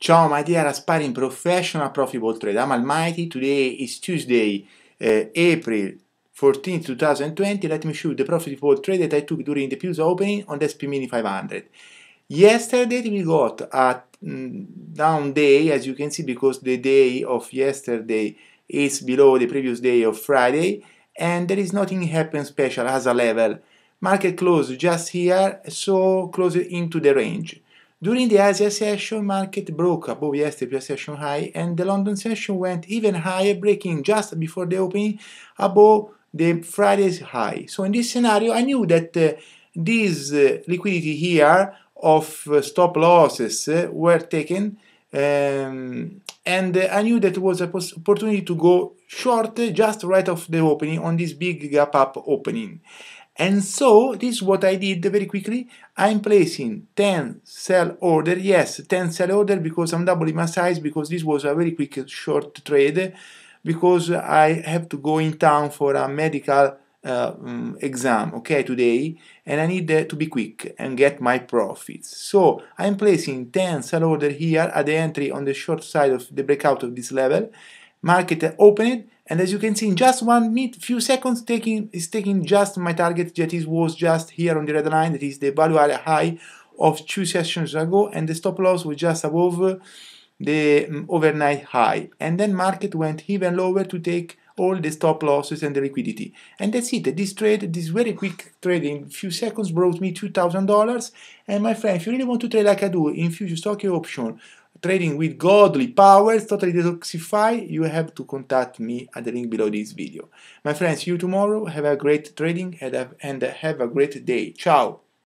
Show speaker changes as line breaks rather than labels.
Ciao my dear aspiring professional profitable trader, I'm Almighty. Today is Tuesday, uh, April 14, 2020. Let me show you the profitable trade that I took during the Piusa opening on the SP Mini 500. Yesterday we got a mm, down day, as you can see, because the day of yesterday is below the previous day of Friday, and there is nothing happened special as a level. Market closed just here, so close into the range. During the Asia session, market broke above yesterday's session high, and the London session went even higher, breaking just before the opening above the Friday's high. So in this scenario, I knew that uh, this uh, liquidity here of uh, stop losses uh, were taken, um, and uh, I knew that was an opportunity to go short just right off the opening on this big gap up opening. And so this is what I did very quickly. I'm placing 10 sell order. Yes, 10 sell order because I'm doubling my size because this was a very quick short trade because I have to go in town for a medical uh, um, exam okay today and I need uh, to be quick and get my profits. So I'm placing 10 sell order here at the entry on the short side of the breakout of this level. Market opened and as you can see, in just one minute, few seconds taking is taking just my target that is was just here on the red line, that is the value high of two sessions ago, and the stop loss was just above uh, the um, overnight high. And then market went even lower to take all the stop losses and the liquidity. And that's it. This trade, this very quick trade in few seconds brought me $2,000. And my friend, if you really want to trade like I do in future stock option, trading with godly powers, totally detoxify, you have to contact me at the link below this video. My friends, see you tomorrow. Have a great trading and have, and have a great day. Ciao.